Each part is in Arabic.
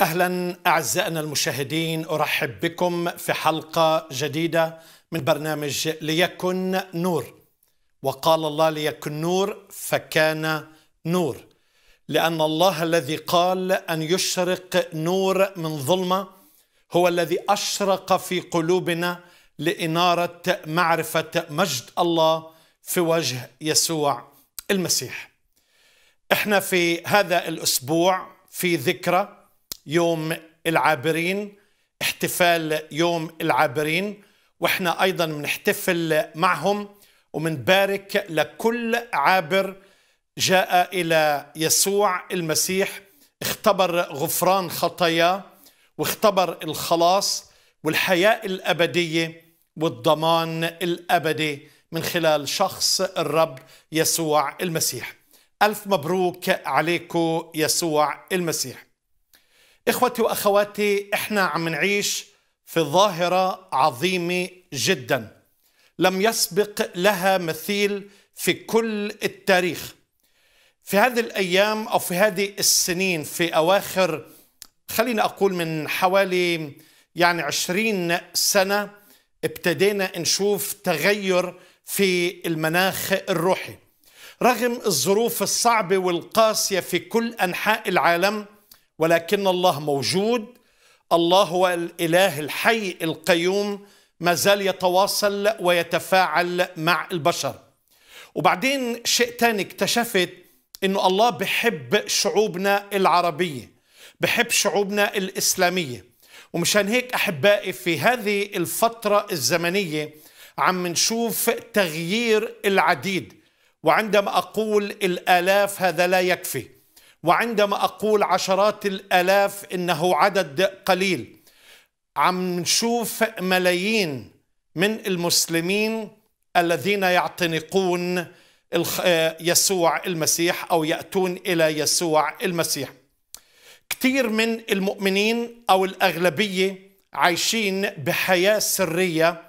اهلا اعزائنا المشاهدين ارحب بكم في حلقه جديده من برنامج ليكن نور وقال الله ليكن نور فكان نور لان الله الذي قال ان يشرق نور من ظلمه هو الذي اشرق في قلوبنا لاناره معرفه مجد الله في وجه يسوع المسيح احنا في هذا الاسبوع في ذكرى يوم العابرين احتفال يوم العابرين واحنا ايضا بنحتفل معهم ومنبارك لكل عابر جاء الى يسوع المسيح اختبر غفران خطاياه واختبر الخلاص والحياه الابديه والضمان الابدي من خلال شخص الرب يسوع المسيح ألف مبروك عليكم يسوع المسيح اخوتي واخواتي احنا عم نعيش في ظاهره عظيمه جدا لم يسبق لها مثيل في كل التاريخ في هذه الايام او في هذه السنين في اواخر خلينا اقول من حوالي يعني 20 سنه ابتدينا نشوف تغير في المناخ الروحي رغم الظروف الصعبه والقاسيه في كل انحاء العالم ولكن الله موجود الله هو الاله الحي القيوم ما زال يتواصل ويتفاعل مع البشر وبعدين شيء ثاني اكتشفت انه الله بحب شعوبنا العربيه بحب شعوبنا الاسلاميه ومشان هيك احبائي في هذه الفتره الزمنيه عم نشوف تغيير العديد وعندما اقول الالاف هذا لا يكفي وعندما أقول عشرات الألاف إنه عدد قليل عم نشوف ملايين من المسلمين الذين يعتنقون آه، يسوع المسيح أو يأتون إلى يسوع المسيح كثير من المؤمنين أو الأغلبية عايشين بحياة سرية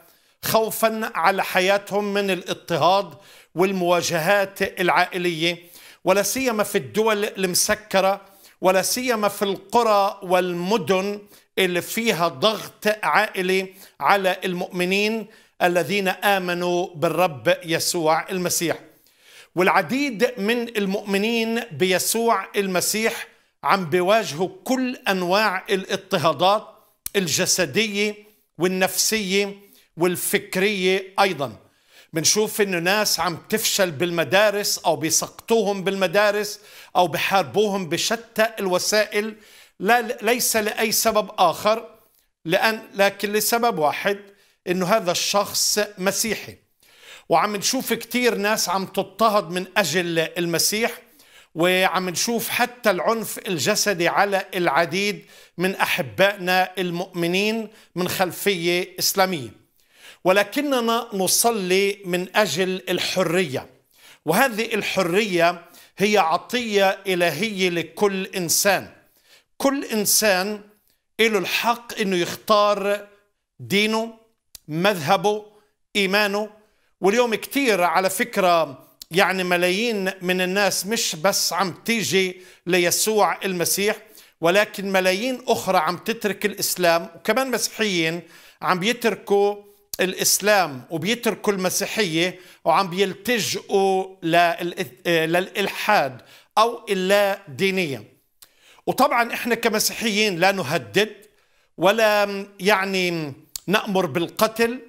خوفا على حياتهم من الاضطهاد والمواجهات العائليه ولا سيما في الدول المسكره ولا سيما في القرى والمدن اللي فيها ضغط عائلي على المؤمنين الذين امنوا بالرب يسوع المسيح. والعديد من المؤمنين بيسوع المسيح عم بيواجهوا كل انواع الاضطهادات الجسديه والنفسيه والفكريه ايضا. بنشوف انه ناس عم تفشل بالمدارس او بيسقطوهم بالمدارس او بحاربوهم بشتى الوسائل لا ليس لاي سبب اخر لان لكن لسبب واحد انه هذا الشخص مسيحي وعم نشوف كثير ناس عم تضطهد من اجل المسيح وعم نشوف حتى العنف الجسدي على العديد من احبائنا المؤمنين من خلفيه اسلاميه ولكننا نصلي من اجل الحريه وهذه الحريه هي عطيه الهيه لكل انسان كل انسان له الحق انه يختار دينه مذهبه ايمانه واليوم كثير على فكره يعني ملايين من الناس مش بس عم تيجي ليسوع المسيح ولكن ملايين اخرى عم تترك الاسلام وكمان مسيحيين عم يتركوا الإسلام وبيتركوا المسيحية وعم بيلتجئوا آه، للإلحاد أو اللا دينية وطبعا إحنا كمسيحيين لا نهدد ولا يعني نأمر بالقتل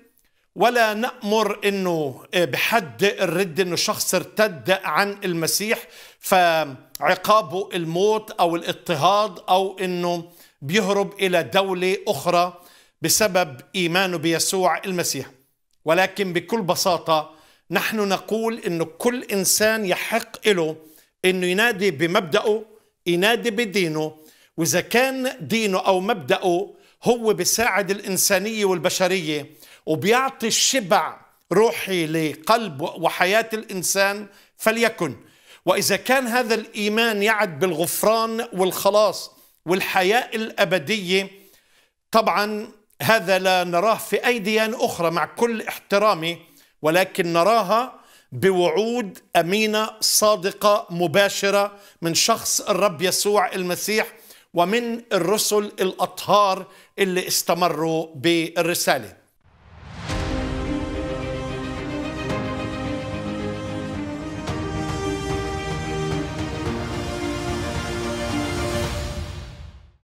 ولا نأمر أنه آه، بحد الرد أنه شخص ارتد عن المسيح فعقابه الموت أو الاضطهاد أو أنه بيهرب إلى دولة أخرى بسبب إيمانه بيسوع المسيح ولكن بكل بساطة نحن نقول أنه كل إنسان يحق له أنه ينادي بمبدأه ينادي بدينه وإذا كان دينه أو مبدأه هو بيساعد الإنسانية والبشرية وبيعطي الشبع روحي لقلب وحياة الإنسان فليكن وإذا كان هذا الإيمان يعد بالغفران والخلاص والحياة الأبدية طبعا هذا لا نراه في أي ديان أخرى مع كل احترامي ولكن نراها بوعود أمينة صادقة مباشرة من شخص الرب يسوع المسيح ومن الرسل الأطهار اللي استمروا بالرسالة